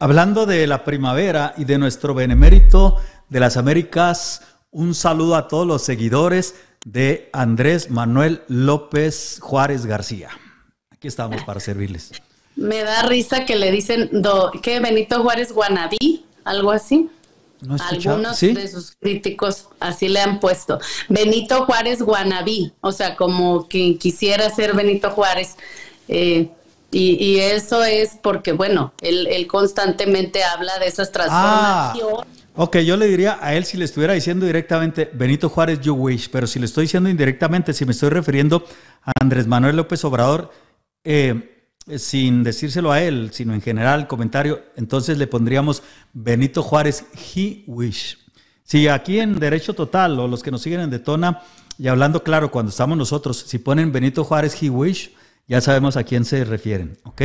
Hablando de la primavera y de nuestro benemérito de las Américas, un saludo a todos los seguidores de Andrés Manuel López Juárez García. Aquí estamos para servirles. Me da risa que le dicen que Benito Juárez Guanabí, algo así. No Algunos de sus críticos así le han puesto. Benito Juárez Guanabí, o sea, como quien quisiera ser Benito Juárez. Eh, y, eso es porque, bueno, él, constantemente habla de esas transformaciones. Ah, ok, yo le diría a él si le estuviera diciendo directamente Benito Juárez, you wish, pero si le estoy diciendo indirectamente, si me estoy refiriendo a Andrés Manuel López Obrador, eh, sin decírselo a él, sino en general comentario, entonces le pondríamos Benito Juárez, he wish. Si aquí en Derecho Total o los que nos siguen en Detona y hablando claro cuando estamos nosotros, si ponen Benito Juárez, he wish, ya sabemos a quién se refieren, ¿ok?